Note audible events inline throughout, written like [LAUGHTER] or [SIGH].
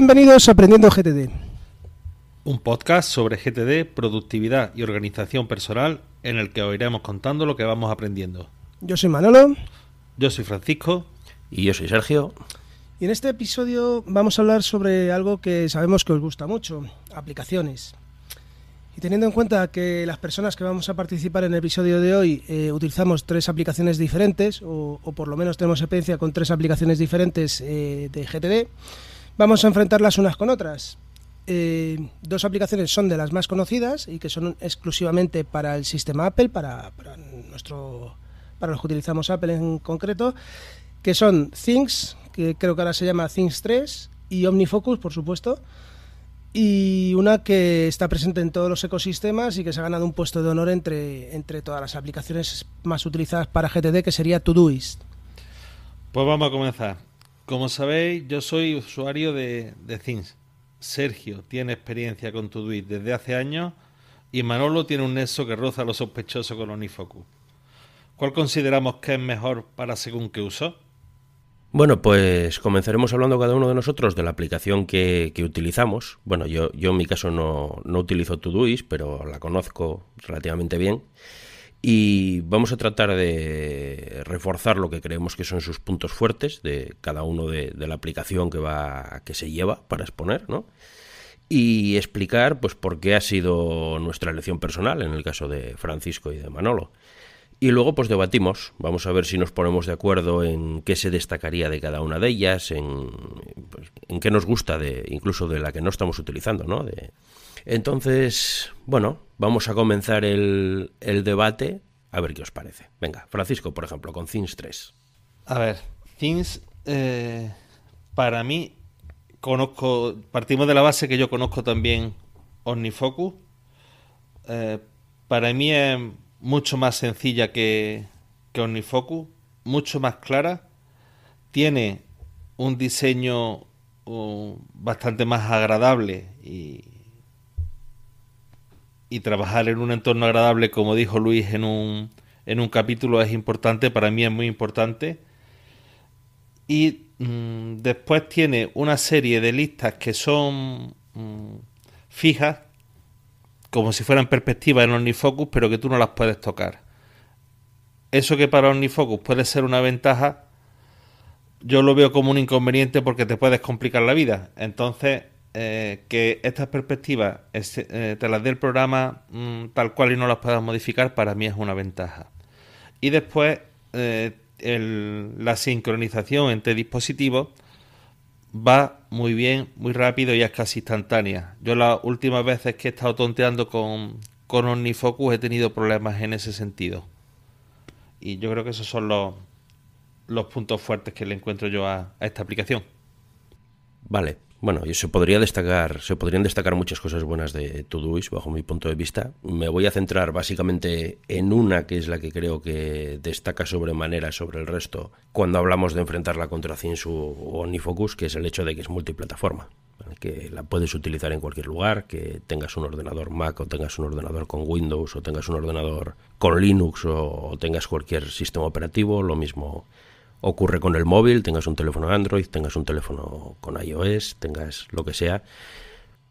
Bienvenidos a Aprendiendo GTD. Un podcast sobre GTD, productividad y organización personal en el que os iremos contando lo que vamos aprendiendo. Yo soy Manolo. Yo soy Francisco. Y yo soy Sergio. Y en este episodio vamos a hablar sobre algo que sabemos que os gusta mucho, aplicaciones. Y teniendo en cuenta que las personas que vamos a participar en el episodio de hoy eh, utilizamos tres aplicaciones diferentes, o, por lo menos tenemos experiencia con tres aplicaciones diferentes eh, de GTD, Vamos a enfrentarlas unas con otras. Eh, dos aplicaciones son de las más conocidas y que son exclusivamente para el sistema Apple, para, nuestro, para los que utilizamos Apple en concreto, que son Things, que creo que ahora se llama Things 3, y OmniFocus, por supuesto, y una que está presente en todos los ecosistemas y que se ha ganado un puesto de honor entre, entre todas las aplicaciones más utilizadas para GTD, que sería Todoist. Pues vamos a comenzar. Como sabéis, yo soy usuario de, de Things. Sergio tiene experiencia con Todoist desde hace años y Manolo tiene un nexo que roza lo sospechoso con Onifocus. ¿Cuál consideramos que es mejor para según qué uso? Bueno, pues comenzaremos hablando cada uno de nosotros de la aplicación que, utilizamos. Bueno, yo, yo, en mi caso no, no utilizo Todoist, pero la conozco relativamente bien y vamos a tratar de reforzar lo que creemos que son sus puntos fuertes de cada uno de, la aplicación que va que se lleva para exponer, ¿no? Y explicar pues por qué ha sido nuestra elección personal en el caso de Francisco y de Manolo. Y luego pues debatimos, vamos a ver si nos ponemos de acuerdo en qué se destacaría de cada una de ellas, en, pues, qué nos gusta de incluso de la que no estamos utilizando, ¿no? De... Entonces, bueno, Vamos a comenzar el, debate. A ver qué os parece. Venga, Francisco, por ejemplo, con Things 3. A ver, Things, eh, para mí, conozco, partimos de la base que yo conozco también OmniFocus. Eh, para mí es mucho más sencilla que, que OmniFocus, mucho más clara. Tiene un diseño uh, bastante más agradable y, y trabajar en un entorno agradable, como dijo Luis en un, en un capítulo, es importante, para mí es muy importante. Y mm, después tiene una serie de listas que son mm, fijas, como si fueran perspectivas en OmniFocus, pero que tú no las puedes tocar. Eso que para OmniFocus puede ser una ventaja, yo lo veo como un inconveniente porque te puedes complicar la vida. Entonces, eh, que estas perspectivas este, eh, te las dé el programa mm, tal cual y no las puedas modificar, para mí es una ventaja. Y después, eh, la sincronización entre dispositivos va muy bien, muy rápido y es casi instantánea. Yo las últimas veces que he estado tonteando con, con OmniFocus he tenido problemas en ese sentido. Y yo creo que esos son los, los puntos fuertes que le encuentro yo a esta aplicación. Vale, bueno, se podría destacar, se podrían destacar muchas cosas buenas de Todoist bajo mi punto de vista. Me voy a centrar básicamente en una que es la que creo que destaca sobremanera sobre el resto cuando hablamos de enfrentarla contra Cinsu o OmniFocus, que es el hecho de que es multiplataforma, que la puedes utilizar en cualquier lugar, que tengas un ordenador Mac o tengas un ordenador con Windows o tengas un ordenador con Linux o tengas cualquier sistema operativo, lo mismo ocurre con el móvil, tengas un teléfono Android, tengas un teléfono con iOS, tengas lo que sea,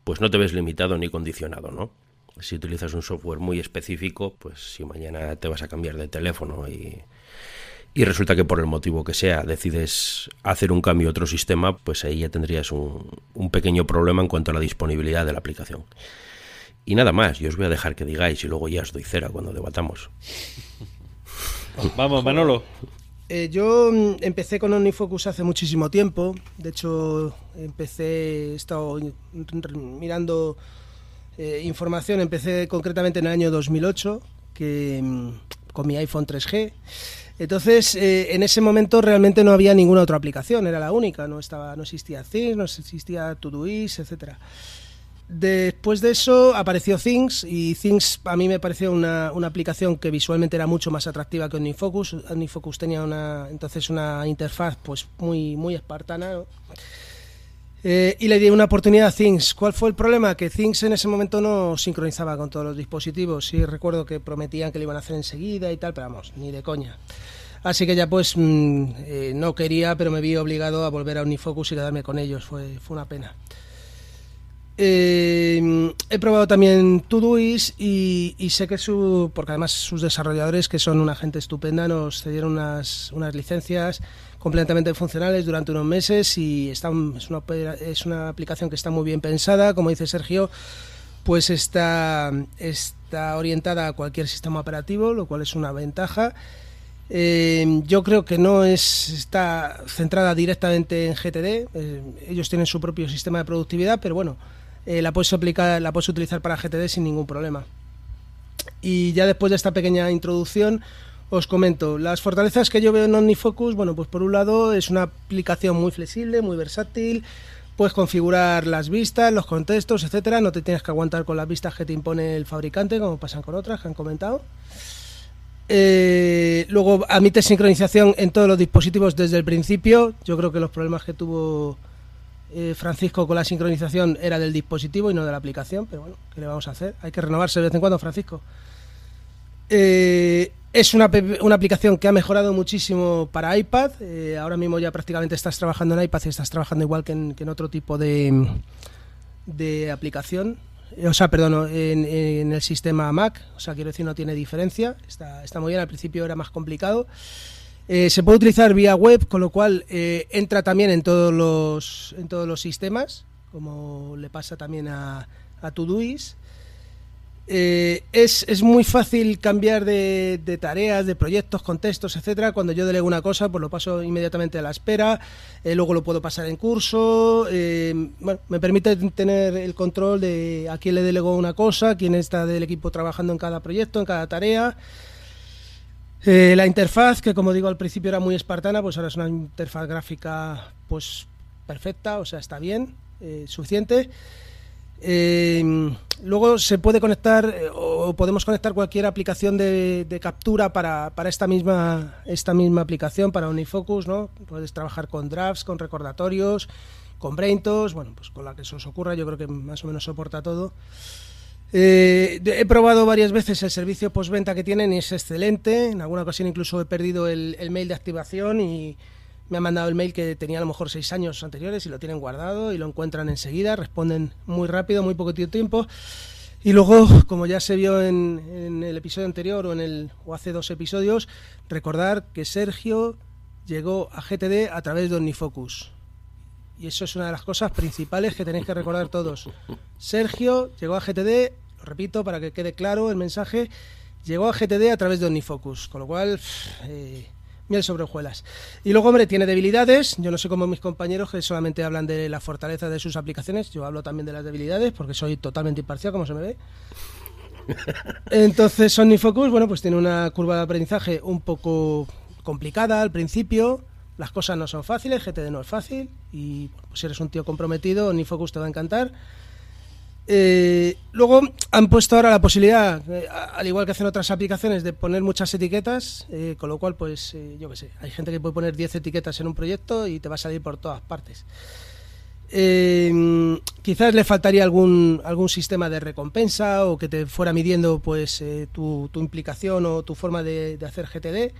pues no te ves limitado ni condicionado, ¿no? Si utilizas un software muy específico, pues si mañana te vas a cambiar de teléfono y, resulta que por el motivo que sea decides hacer un cambio a otro sistema, pues ahí ya tendrías un, un pequeño problema en cuanto a la disponibilidad de la aplicación. Y nada más, yo os voy a dejar que digáis y luego ya os doy cera cuando debatamos. Vamos, Manolo. Eh, yo mm, empecé con OmniFocus hace muchísimo tiempo. De hecho, empecé, he estado mirando eh, información. Empecé concretamente en el año 2008 que, mm, con mi iPhone 3G. Entonces, eh, en ese momento realmente no había ninguna otra aplicación, era la única. No, estaba, no existía Things, no existía Todoist, etcétera. etc. Después de eso apareció Things y Things a mí me pareció una, aplicación que visualmente era mucho más atractiva que OmniFocus. OmniFocus tenía una, entonces una interfaz pues muy, muy espartana. Eh, y le di una oportunidad a Things. ¿Cuál fue el problema? Que Things en ese momento no sincronizaba con todos los dispositivos. Sí recuerdo que prometían que lo iban a hacer enseguida y tal, pero vamos, ni de coña. Así que ya pues mm, eh, no quería, pero me vi obligado a volver a Unifocus y quedarme con ellos. Fue, fue una pena. Eh, he probado también Todoist y, y sé que su, porque además sus desarrolladores, que son una gente estupenda, nos cedieron unas, unas licencias completamente funcionales durante unos meses y está, es, una, es una aplicación que está muy bien pensada, como dice Sergio, pues está, está orientada a cualquier sistema operativo, lo cual es una ventaja. Eh, yo creo que no es, está centrada directamente en GTD, eh, ellos tienen su propio sistema de productividad, pero bueno, eh, la, puedes aplicar, la puedes utilizar para GTD sin ningún problema. Y ya después de esta pequeña introducción, os comento, las fortalezas que yo veo en OmniFocus, bueno, pues por un lado es una aplicación muy flexible, muy versátil, puedes configurar las vistas, los contextos, etcétera, no te tienes que aguantar con las vistas que te impone el fabricante, como pasan con otras que han comentado. Eh, luego admite sincronización en todos los dispositivos desde el principio, yo creo que los problemas que tuvo eh, Francisco con la sincronización era del dispositivo y no de la aplicación, pero bueno, ¿qué le vamos a hacer? Hay que renovarse de vez en cuando, Francisco. Eh, es una, una, aplicación que ha mejorado muchísimo para iPad. Eh, ahora mismo ya prácticamente estás trabajando en iPad y estás trabajando igual que en, otro tipo de, de aplicación. O sea, perdón, en, en, el sistema Mac. O sea, quiero decir, no tiene diferencia. Está, está muy bien. Al principio era más complicado. Eh, se puede utilizar vía web, con lo cual eh, entra también en todos los, en todos los sistemas, como le pasa también a, a Todoist. Eh, es, muy fácil cambiar de, tareas, de proyectos, contextos, etcétera. Cuando yo delego una cosa, pues lo paso inmediatamente a la espera, luego lo puedo pasar en curso. me permite tener el control de a quién le delego una cosa, quién está del equipo trabajando en cada proyecto, en cada tarea. Eh, la interfaz, que como digo al principio era muy espartana, pues ahora es una interfaz gráfica pues perfecta, o sea, está bien, eh, suficiente. Eh, luego se puede conectar o podemos conectar cualquier aplicación de, captura para, esta, misma, esta misma aplicación, para Unifocus, ¿no? Puedes trabajar con drafts, con recordatorios, con braintos, bueno, pues con la que se os ocurra, yo creo que más o menos soporta todo. Eh, he probado varias veces el servicio postventa que tienen y es excelente. En alguna ocasión incluso he perdido el, mail de activación y me han mandado el mail que tenía a lo mejor seis años anteriores y lo tienen guardado y lo encuentran enseguida, responden muy rápido, muy poco tiempo. Y luego, como ya se vio en, en el episodio anterior o, en el, o hace dos episodios, recordar que Sergio llegó a GTD a través de Omnifocus y eso es una de las cosas principales que tenéis que recordar todos. Sergio llegó a GTD, lo repito para que quede claro el mensaje, llegó a GTD a través de Omnifocus, con lo cual... Eh, miel sobre hojuelas. Y luego, hombre, tiene debilidades. Yo no sé cómo mis compañeros que solamente hablan de la fortaleza de sus aplicaciones. Yo hablo también de las debilidades porque soy totalmente imparcial, como se me ve. Entonces, Omnifocus, bueno, pues tiene una curva de aprendizaje un poco complicada al principio las cosas no son fáciles, GTD no es fácil y pues si eres un tío comprometido, ni Focus te va a encantar. Eh, luego han puesto ahora la posibilidad, eh, al igual que hacen otras aplicaciones, de poner muchas etiquetas, eh, con lo cual, pues yo qué sé, hay gente que puede poner 10 etiquetas en un proyecto y te va a salir por todas partes. quizás le faltaría algún, algún sistema de recompensa o que te fuera midiendo pues tu, implicación o tu forma de, hacer GTD.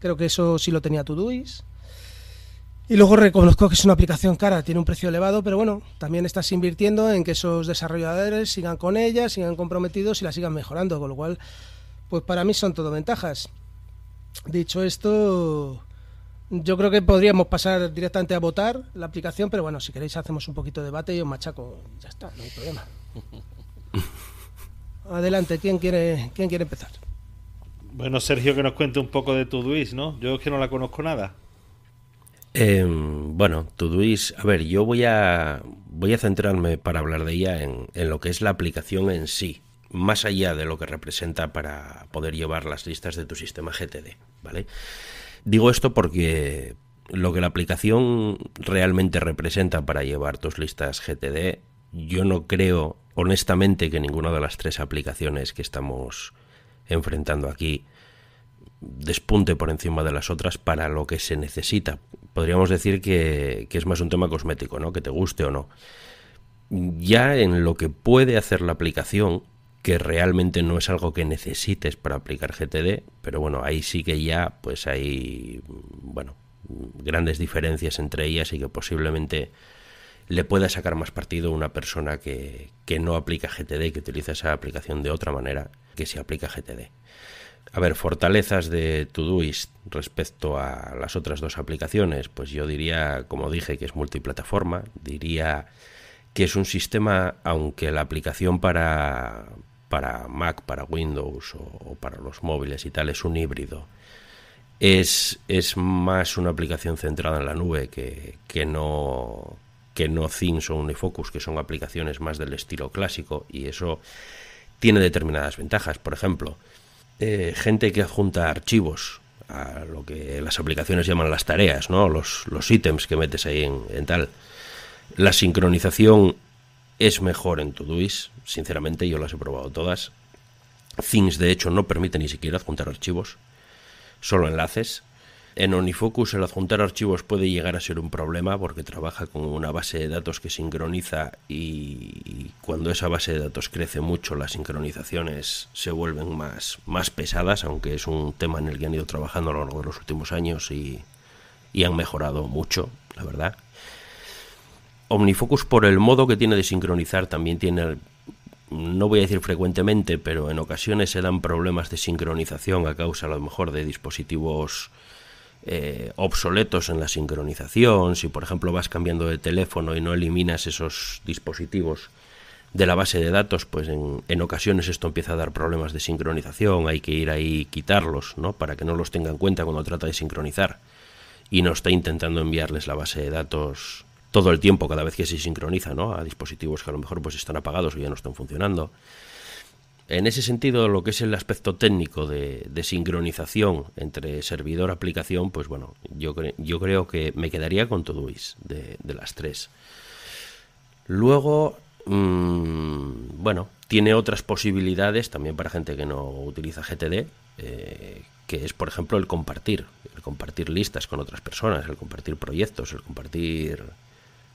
Creo que eso sí lo tenía Todoist. Y luego reconozco que es una aplicación cara, tiene un precio elevado, pero bueno, también estás invirtiendo en que esos desarrolladores sigan con ella, sigan comprometidos y la sigan mejorando, con lo cual, pues para mí son todo ventajas. Dicho esto, yo creo que podríamos pasar directamente a votar la aplicación, pero bueno, si queréis hacemos un poquito de debate y os machaco, ya está, no hay problema. [LAUGHS] Adelante, ¿quién quiere, quién quiere empezar? Bueno, Sergio, que nos cuente un poco de tu Duis, ¿no? Yo es que no la conozco nada. Eh, bueno, Todoist, a ver, yo voy a, voy a centrarme para hablar de ella en, en, lo que es la aplicación en sí, más allá de lo que representa para poder llevar las listas de tu sistema GTD, ¿vale? Digo esto porque lo que la aplicación realmente representa para llevar tus listas GTD, yo no creo honestamente que ninguna de las tres aplicaciones que estamos enfrentando aquí despunte por encima de las otras para lo que se necesita. Podríamos decir que, es más un tema cosmético, ¿no? Que te guste o no. Ya en lo que puede hacer la aplicación, que realmente no es algo que necesites para aplicar GTD, pero bueno, ahí sí que ya pues hay, bueno, grandes diferencias entre ellas y que posiblemente le pueda sacar más partido una persona que, que no aplica GTD, que utiliza esa aplicación de otra manera que si aplica GTD. A ver, fortalezas de Todoist respecto a las otras dos aplicaciones, pues yo diría, como dije, que es multiplataforma, diría que es un sistema, aunque la aplicación para, para Mac, para Windows o, para los móviles y tal es un híbrido. Es, es más una aplicación centrada en la nube que, que no que no Things o Unifocus, que son aplicaciones más del estilo clásico, y eso tiene determinadas ventajas. Por ejemplo, eh, gente que adjunta archivos a lo que las aplicaciones llaman las tareas, ¿no? los, ítems que metes ahí en, tal. La sincronización es mejor en Todoist, sinceramente, yo las he probado todas. Things, de hecho, no permite ni siquiera adjuntar archivos, solo enlaces. En OmniFocus el adjuntar archivos puede llegar a ser un problema porque trabaja con una base de datos que sincroniza y cuando esa base de datos crece mucho las sincronizaciones se vuelven más, más pesadas, aunque es un tema en el que han ido trabajando a lo largo de los últimos años y, y han mejorado mucho, la verdad. OmniFocus por el modo que tiene de sincronizar también tiene no voy a decir frecuentemente, pero en ocasiones se dan problemas de sincronización a causa a lo mejor de dispositivos eh, obsoletos en la sincronización, si por ejemplo vas cambiando de teléfono y no eliminas esos dispositivos de la base de datos, pues en, ocasiones esto empieza a dar problemas de sincronización, hay que ir ahí y quitarlos, ¿no? Para que no los tenga en cuenta cuando trata de sincronizar. Y no está intentando enviarles la base de datos todo el tiempo, cada vez que se sincroniza, ¿no? A dispositivos que a lo mejor pues están apagados o ya no están funcionando. En ese sentido, lo que es el aspecto técnico de, de sincronización entre servidor-aplicación, pues bueno, yo, yo creo que me quedaría con Todoist de, de las tres. Luego, mm, bueno, tiene otras posibilidades también para gente que no utiliza GTD, eh, que es, por ejemplo, el compartir, el compartir listas con otras personas, el compartir proyectos, el compartir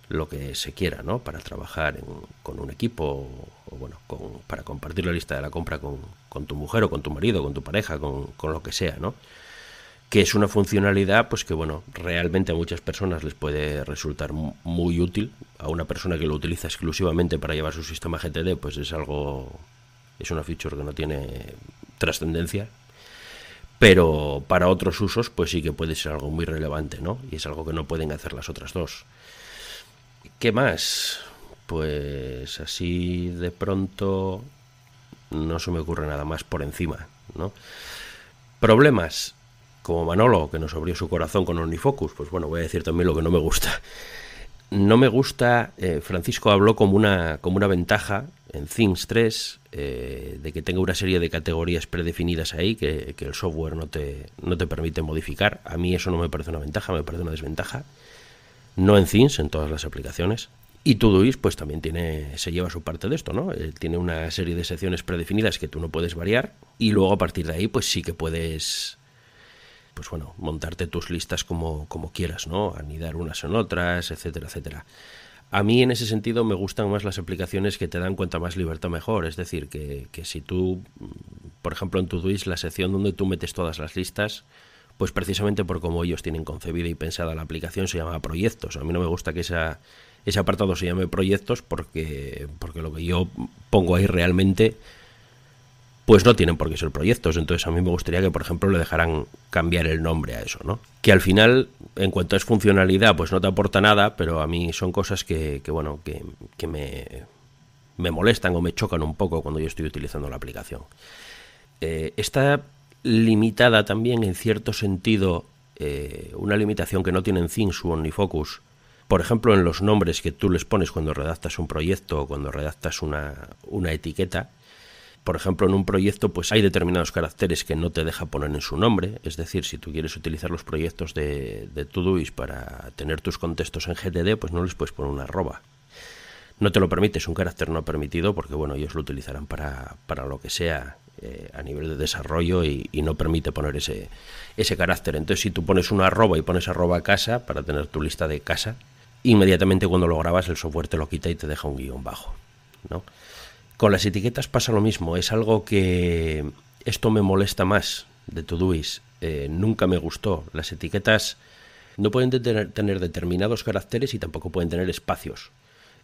lo que se quiera, ¿no? Para trabajar con un equipo o, bueno, con, para compartir la lista de la compra con, tu mujer o con tu marido, con tu pareja, con, con lo que sea, ¿no? Que es una funcionalidad, pues que bueno, realmente a muchas personas les puede resultar muy útil. A una persona que lo utiliza exclusivamente para llevar su sistema GTD, pues es algo, es una feature que no tiene trascendencia, pero para otros usos pues sí que puede ser algo muy relevante, ¿no? Y es algo que no pueden hacer las otras dos. ¿Qué más? Pues así de pronto no se me ocurre nada más por encima, ¿no? Problemas, como Manolo, que nos abrió su corazón con Onifocus, pues bueno, voy a decir también lo que no me gusta. No me gusta, eh, Francisco habló como una, como una ventaja en Things 3, eh, de que tenga una serie de categorías predefinidas ahí que, el software no te, no te permite modificar. A mí eso no me parece una ventaja, me parece una desventaja no en Things, en todas las aplicaciones. Y Todoist pues también tiene, se lleva su parte de esto, ¿no? Eh, tiene una serie de secciones predefinidas que tú no puedes variar y luego a partir de ahí pues sí que puedes pues bueno, montarte tus listas como, como quieras, ¿no? Anidar unas en otras, etcétera, etcétera. A mí en ese sentido me gustan más las aplicaciones que te dan cuenta más libertad mejor. Es decir, que, que si tú, por ejemplo, en Todoist, la sección donde tú metes todas las listas, pues precisamente por cómo ellos tienen concebida y pensada la aplicación se llama proyectos. A mí no me gusta que ese apartado se llame proyectos porque, porque lo que yo pongo ahí realmente pues no tienen por qué ser proyectos. Entonces a mí me gustaría que, por ejemplo, le dejaran cambiar el nombre a eso, ¿no? Que al final, en cuanto es funcionalidad, pues no te aporta nada, pero a mí son cosas que, bueno, que, me, me molestan o me chocan un poco cuando yo estoy utilizando la aplicación. Eh, esta limitada también en cierto sentido, eh, una limitación que no tienen Thinsuon ni Focus. Por ejemplo, en los nombres que tú les pones cuando redactas un proyecto o cuando redactas una, etiqueta. Por ejemplo, en un proyecto pues hay determinados caracteres que no te deja poner en su nombre. Es decir, si tú quieres utilizar los proyectos de, de Todoist para tener tus contextos en GTD, pues no les puedes poner una arroba no te lo permite, es un carácter no permitido porque bueno, ellos lo utilizarán para, para lo que sea eh, a nivel de desarrollo y, no permite poner ese, ese carácter. Entonces, si tú pones una arroba y pones arroba casa para tener tu lista de casa, inmediatamente cuando lo grabas el software te lo quita y te deja un guión bajo. ¿no? Con las etiquetas pasa lo mismo, es algo que esto me molesta más de Todoist, eh, nunca me gustó. Las etiquetas no pueden tener determinados caracteres y tampoco pueden tener espacios.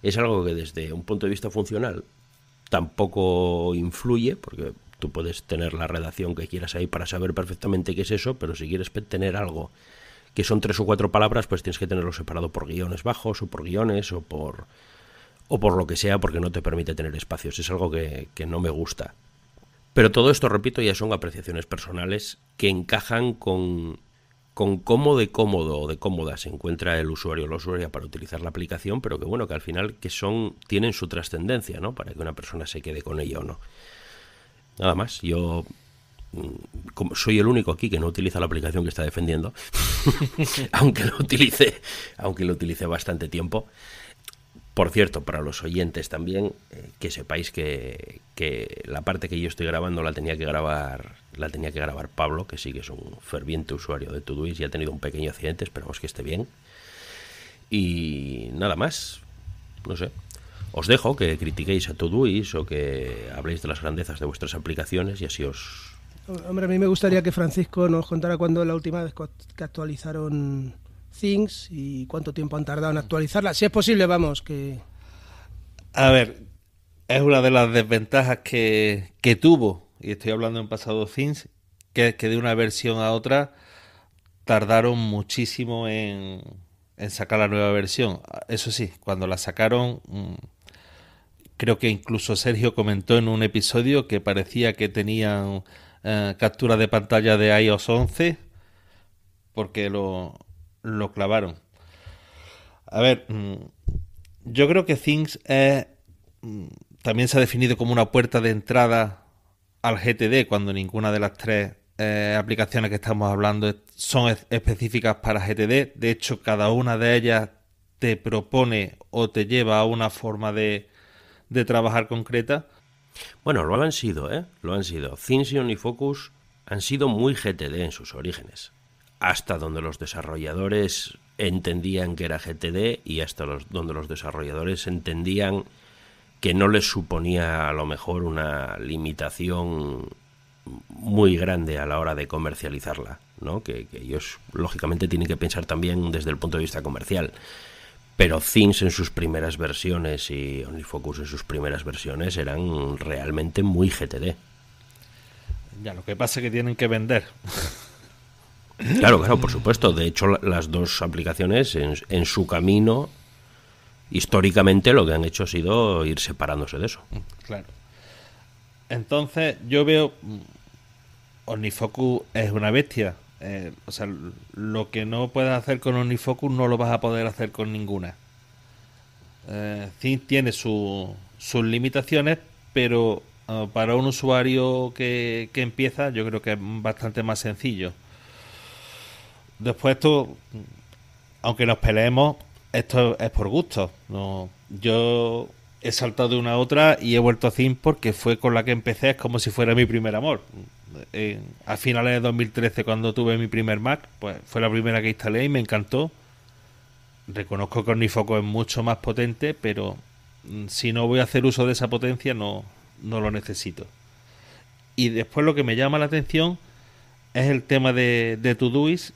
Es algo que desde un punto de vista funcional tampoco influye, porque Tú puedes tener la redacción que quieras ahí para saber perfectamente qué es eso, pero si quieres tener algo que son tres o cuatro palabras, pues tienes que tenerlo separado por guiones bajos o por guiones o por o por lo que sea, porque no te permite tener espacios. Es algo que, no me gusta. Pero todo esto, repito, ya son apreciaciones personales que encajan con, con cómo de cómodo o de cómoda se encuentra el usuario o la usuaria para utilizar la aplicación, pero que bueno, que al final que son, tienen su trascendencia, ¿no? Para que una persona se quede con ella o no nada más. Yo mm, como soy el único aquí que no utiliza la aplicación que está defendiendo, [LAUGHS] aunque lo utilice, aunque lo utilice bastante tiempo. Por cierto, para los oyentes también, eh, que sepáis que, la parte que yo estoy grabando la tenía que grabar, la tenía que grabar Pablo, que sí que es un ferviente usuario de Todoist y ha tenido un pequeño accidente, esperamos que esté bien. Y nada más, no sé, os dejo que critiquéis a y o que habléis de las grandezas de vuestras aplicaciones y así os... Hombre, a mí me gustaría que Francisco nos contara cuándo la última vez que actualizaron Things y cuánto tiempo han tardado en actualizarla. Si es posible, vamos, que... A ver, es una de las desventajas que, tuvo, y estoy hablando en pasado Things, que, que de una versión a otra tardaron muchísimo en, en sacar la nueva versión. Eso sí, cuando la sacaron mm, Creo que incluso Sergio comentó en un episodio que parecía que tenían eh, captura de pantalla de iOS 11 porque lo, lo clavaron. A ver, mm, yo creo que Things mm, también se ha definido como una puerta de entrada al GTD cuando ninguna de las tres eh, aplicaciones que estamos hablando son específicas para GTD. De hecho, cada una de ellas te propone o te lleva a una forma de, de trabajar concreta. Bueno, lo han sido, ¿eh? Lo han sido. Cinsion y Focus han sido muy GTD en sus orígenes. Hasta donde los desarrolladores entendían que era GTD y hasta los, donde los desarrolladores entendían que no les suponía a lo mejor una limitación muy grande a la hora de comercializarla, ¿no? Que, que ellos lógicamente tienen que pensar también desde el punto de vista comercial pero Things en sus primeras versiones y OnlyFocus en sus primeras versiones eran realmente muy GTD. Ya, lo que pasa es que tienen que vender. Claro, claro, por supuesto. De hecho, las dos aplicaciones en, su camino, históricamente lo que han hecho ha sido ir separándose de eso. Claro. Entonces, yo veo. Mm, Onifocus es una bestia. Eh, o sea, lo que no puedas hacer con Onifocus no lo vas a poder hacer con ninguna. Eh, tiene sus limitaciones, pero ah, para un usuario que, empieza, yo creo que es bastante más sencillo. Después, esto, aunque nos peleemos, esto es por gusto. No, yo he saltado de una a otra y he vuelto a zinc porque fue con la que empecé, es como si fuera mi primer amor a finales de 2013 cuando tuve mi primer Mac, pues fue la primera que instalé y me encantó. Reconozco que Ornifoco es mucho más potente, pero mm, si no voy a hacer uso de esa potencia no, no lo necesito. Y después lo que me llama la atención es el tema de, de Todoist,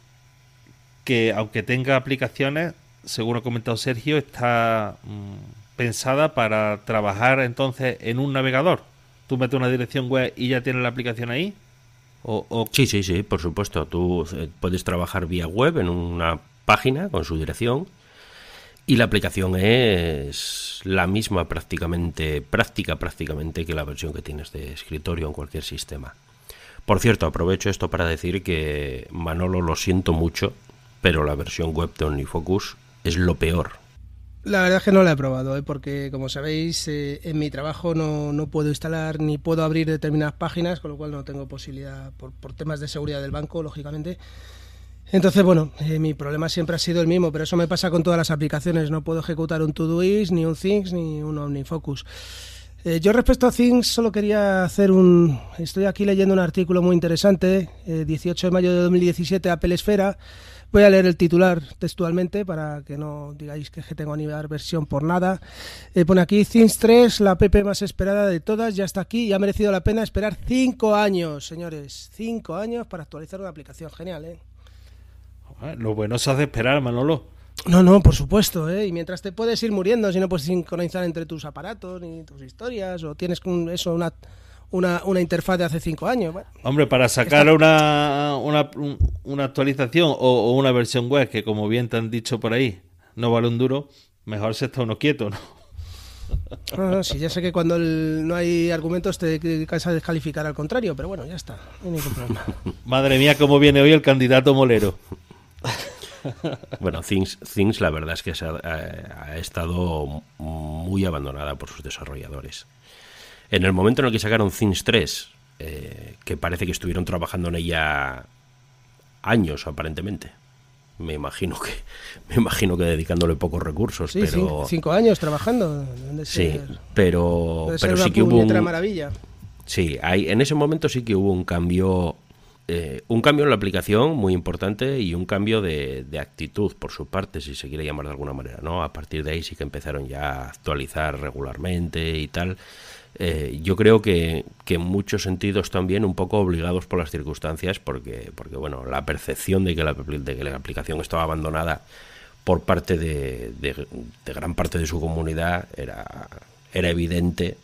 que aunque tenga aplicaciones, según ha comentado Sergio, está mm, pensada para trabajar entonces en un navegador. Tú metes una dirección web y ya tienes la aplicación ahí. Sí, sí, sí, por supuesto. Tú eh, puedes trabajar vía web en una página con su dirección y la aplicación es la misma prácticamente, práctica prácticamente que la versión que tienes de escritorio en cualquier sistema. Por cierto, aprovecho esto para decir que Manolo lo siento mucho, pero la versión web de OnlyFocus es lo peor la verdad es que no la he probado, ¿eh? porque como sabéis, eh, en mi trabajo no, puedo instalar ni puedo abrir determinadas páginas, con lo cual no tengo posibilidad, por, temas de seguridad del banco, lógicamente. Entonces, bueno, eh, mi problema siempre ha sido el mismo, pero eso me pasa con todas las aplicaciones. No puedo ejecutar un Todoist, ni un Things, ni un OmniFocus. Eh, yo respecto a Things solo quería hacer un... Estoy aquí leyendo un artículo muy interesante, 18 eh, de mayo de 2017, Apple Esfera. Voy a leer el titular textualmente para que no digáis que tengo a nivelar versión por nada. Eh, pone aquí Things 3, la PP más esperada de todas, ya está aquí y ha merecido la pena esperar 5 años, señores. 5 años para actualizar una aplicación. Genial, ¿eh? Lo bueno se hace esperar, Manolo. No, no, por supuesto, ¿eh? Y mientras te puedes ir muriendo, si no puedes sincronizar entre tus aparatos ni tus historias, o tienes un, eso, una, una, una, interfaz de hace cinco años. Hombre, para sacar una, una, actualización o, una versión web que, como bien te han dicho por ahí, no vale un duro, mejor se está uno quieto, ¿no? No, no, sí, ya sé que cuando no hay argumentos te cansas de descalificar al contrario, pero bueno, ya está, Madre mía, cómo viene hoy el candidato Molero. [LAUGHS] bueno, Things, Things la verdad es que eh, ha, estado muy abandonada por sus desarrolladores. En el momento en el que sacaron Things 3, eh, que parece que estuvieron trabajando en ella años aparentemente. Me imagino que, [LAUGHS] me imagino que dedicándole pocos recursos, sí, pero cinco, años trabajando. Sí, pero pero sí que hubo maravilla. Sí, hay, en ese momento sí que hubo un cambio eh, un cambio en la aplicación muy importante y un cambio de, actitud por su parte, si se quiere llamar de alguna manera, ¿no? A partir de ahí sí que empezaron ya a actualizar regularmente y tal. Eh, yo creo que, que, en muchos sentidos también un poco obligados por las circunstancias, porque, porque bueno, la percepción de que la, de que la aplicación estaba abandonada por parte de, gran parte de su comunidad era, era evidente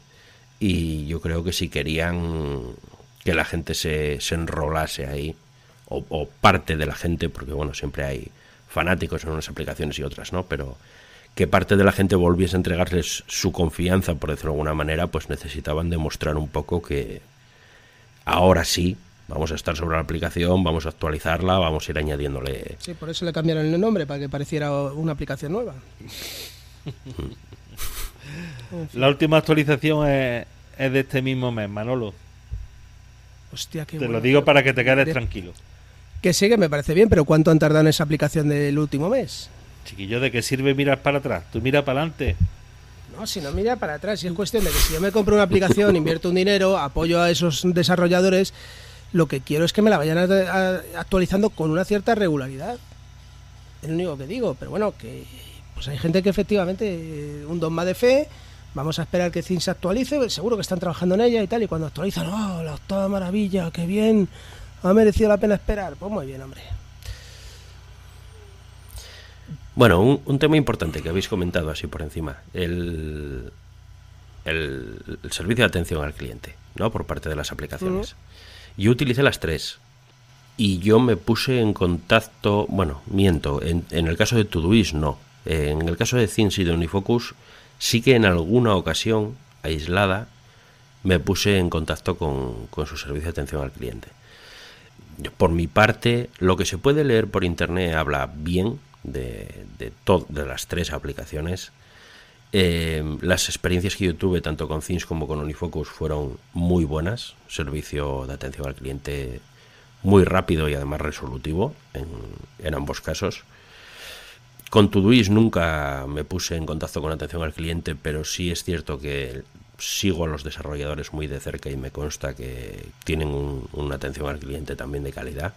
y yo creo que si querían que la gente se, enrolase ahí, o, parte de la gente, porque bueno, siempre hay fanáticos en unas aplicaciones y otras, ¿no? Pero que parte de la gente volviese a entregarles su confianza, por decirlo de alguna manera, pues necesitaban demostrar un poco que ahora sí vamos a estar sobre la aplicación, vamos a actualizarla, vamos a ir añadiéndole. Sí, por eso le cambiaron el nombre, para que pareciera una aplicación nueva. la última actualización es de este mismo mes, Manolo. Hostia, Te lo digo para que te quedes tranquilo. Que sí, que me parece bien, pero ¿cuánto han tardado en esa aplicación del último mes? Chiquillo, ¿de qué sirve mirar para atrás? Tú mira para adelante. No, si no mira para atrás, Y es cuestión de que si yo me compro una aplicación, invierto un dinero, apoyo a esos desarrolladores, lo que quiero es que me la vayan actualizando con una cierta regularidad. Es lo único que digo, pero bueno, que pues hay gente que efectivamente eh, un dogma de fe Vamos a esperar que Cins se actualice, seguro que están trabajando en ella y tal, y cuando actualizan, ¡oh, la octava maravilla, qué bien! Ha merecido la pena esperar. Pues muy bien, hombre. Bueno, un, tema importante que habéis comentado así por encima, el, el, servicio de atención al cliente, ¿no? Por parte de las aplicaciones. Yo utilicé las tres y yo me puse en contacto, bueno, miento, en, el caso de Todoist no, en el caso de Cins y de Unifocus Sí que en alguna ocasión, aislada, me puse en contacto con, su servicio de atención al cliente. Por mi parte, lo que se puede leer por internet habla bien de, las tres aplicaciones. Eh, las experiencias que yo tuve tanto con Things como con Onifocus fueron muy buenas. Servicio de atención al cliente muy rápido y además resolutivo en ambos casos. Con Todoist nunca me puse en contacto con atención al cliente, pero sí es cierto que sigo a los desarrolladores muy de cerca y me consta que tienen una atención al cliente también de calidad.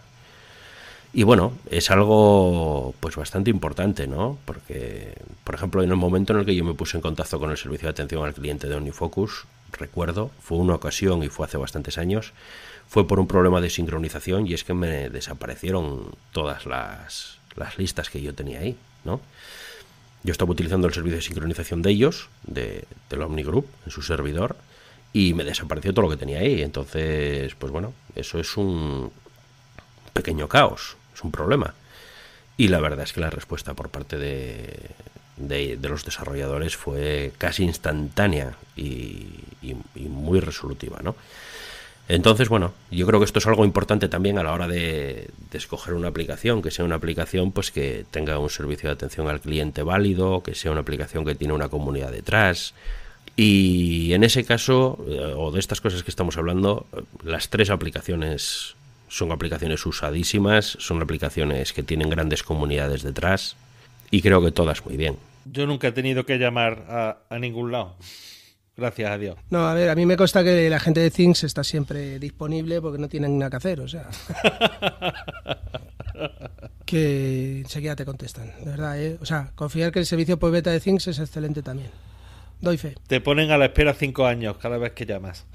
Y bueno, es algo pues bastante importante, ¿no? Porque, por ejemplo, en el momento en el que yo me puse en contacto con el servicio de atención al cliente de Unifocus, recuerdo, fue una ocasión y fue hace bastantes años, fue por un problema de sincronización y es que me desaparecieron todas las listas que yo tenía ahí. Yo estaba utilizando el servicio de sincronización de ellos, de, del OmniGroup, en su servidor, y me desapareció todo lo que tenía ahí. Entonces, pues bueno, eso es un pequeño caos, es un problema. Y la verdad es que la respuesta por parte de, los desarrolladores fue casi instantánea y, y muy resolutiva, ¿no? Entonces, bueno, yo creo que esto es algo importante también a la hora de, escoger una aplicación, que sea una aplicación pues que tenga un servicio de atención al cliente válido, que sea una aplicación que tiene una comunidad detrás. Y en ese caso, eh, o de estas cosas que estamos hablando, eh, las tres aplicaciones son aplicaciones usadísimas, son aplicaciones que tienen grandes comunidades detrás y creo que todas muy bien. Yo nunca he tenido que llamar a ningún lado. Gracias a Dios. No, a ver, a mí me consta que la gente de Things está siempre disponible porque no tienen nada que hacer, o sea. [LAUGHS] que enseguida te contestan, de verdad, ¿eh? O sea, confiar que el servicio por beta de Things es excelente también. Doy fe. Te ponen a la espera cinco años cada vez que llamas.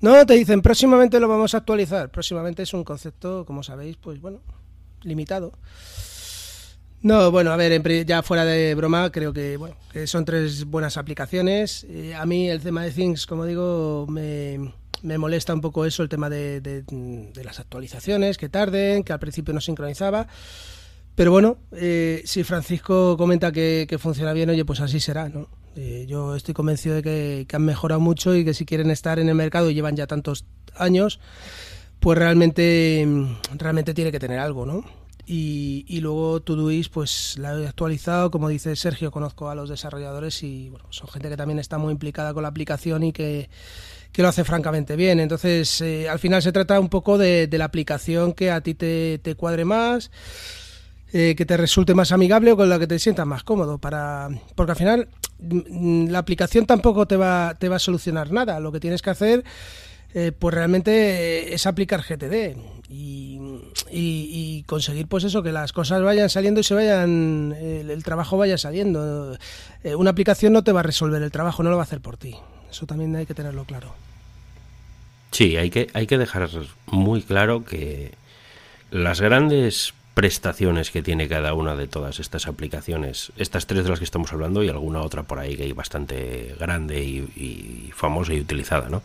No, te dicen, próximamente lo vamos a actualizar. Próximamente es un concepto, como sabéis, pues bueno, limitado. No, bueno, a ver, ya fuera de broma, creo que, bueno, que son tres buenas aplicaciones. Eh, a mí el tema de Things, como digo, me, me molesta un poco eso, el tema de, las actualizaciones, que tarden, que al principio no sincronizaba. Pero bueno, eh, si Francisco comenta que, funciona bien, oye, pues así será, ¿no? Eh, yo estoy convencido de que, que han mejorado mucho y que si quieren estar en el mercado y llevan ya tantos años, pues realmente, realmente tiene que tener algo, ¿no? Y, y luego Todoist, pues la he actualizado. Como dice Sergio, conozco a los desarrolladores y bueno, son gente que también está muy implicada con la aplicación y que, lo hace francamente bien. Entonces, eh, al final se trata un poco de, la aplicación que a ti te, cuadre más. Eh, que te resulte más amigable o con la que te sientas más cómodo para porque al final mm, la aplicación tampoco te va te va a solucionar nada lo que tienes que hacer eh, pues realmente es aplicar GTD y, conseguir pues eso, que las cosas vayan saliendo y se vayan, el, trabajo vaya saliendo. Eh, una aplicación no te va a resolver el trabajo, no lo va a hacer por ti. Eso también hay que tenerlo claro. Sí, hay que, hay que dejar muy claro que las grandes prestaciones que tiene cada una de todas estas aplicaciones, estas tres de las que estamos hablando y alguna otra por ahí que hay bastante grande y, y famosa y utilizada, ¿no?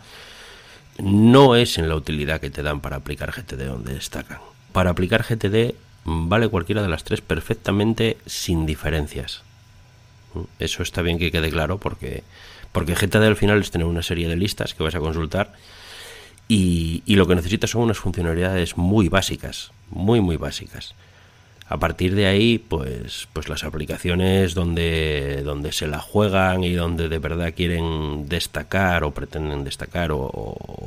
no es en la utilidad que te dan para aplicar GTD donde destacan. Para aplicar GTD mm, vale cualquiera de las tres perfectamente sin diferencias. Mm, eso está bien que quede claro porque, porque GTD al final es tener una serie de listas que vas a consultar y, y lo que necesitas son unas funcionalidades muy básicas, muy, muy básicas. A partir de ahí, pues, pues las aplicaciones donde, donde se las juegan y donde de verdad quieren destacar o pretenden destacar o,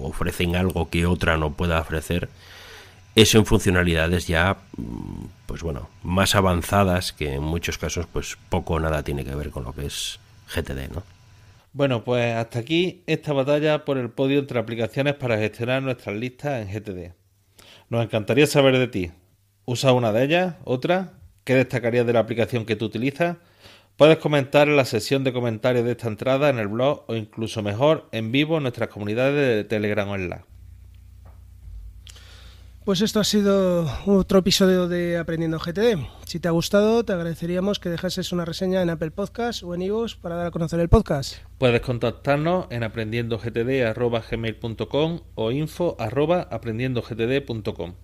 ofrecen algo que otra no pueda ofrecer, es en funcionalidades ya, mm, pues bueno, más avanzadas que en muchos casos, pues poco o nada tiene que ver con lo que es GTD, ¿no? Bueno, pues hasta aquí esta batalla por el podio entre aplicaciones para gestionar nuestras listas en GTD. Nos encantaría saber de ti. Usa una de ellas? ¿Otra? ¿Qué destacarías de la aplicación que tú utilizas? Puedes comentar en la sesión de comentarios de esta entrada en el blog o incluso mejor en vivo en nuestras comunidades de Telegram o en la. Pues esto ha sido otro episodio de Aprendiendo GTD. Si te ha gustado, te agradeceríamos que dejases una reseña en Apple Podcasts o en iVoox para dar a conocer el podcast. Puedes contactarnos en aprendiendogtd.gmail.com o info.aprendiendogtd.com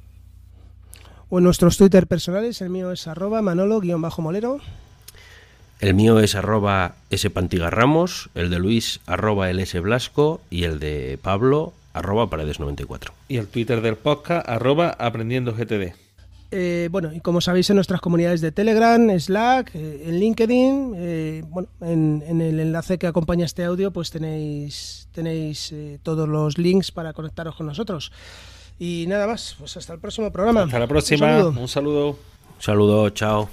o nuestros Twitter personales. El mío es arroba manolo-molero. El mío es arroba spantigarramos, el de Luis arroba lsblasco y el de Pablo arroba paredes94. Y el Twitter del podcast arroba aprendiendo GTD. Eh, bueno, y como sabéis, en nuestras comunidades de Telegram, Slack, eh, en LinkedIn, eh, bueno, en, en, el enlace que acompaña este audio, pues tenéis, tenéis todos los links para conectaros con nosotros. Y nada más, pues hasta el próximo programa. Hasta la próxima. Un saludo. Un saludo, chao.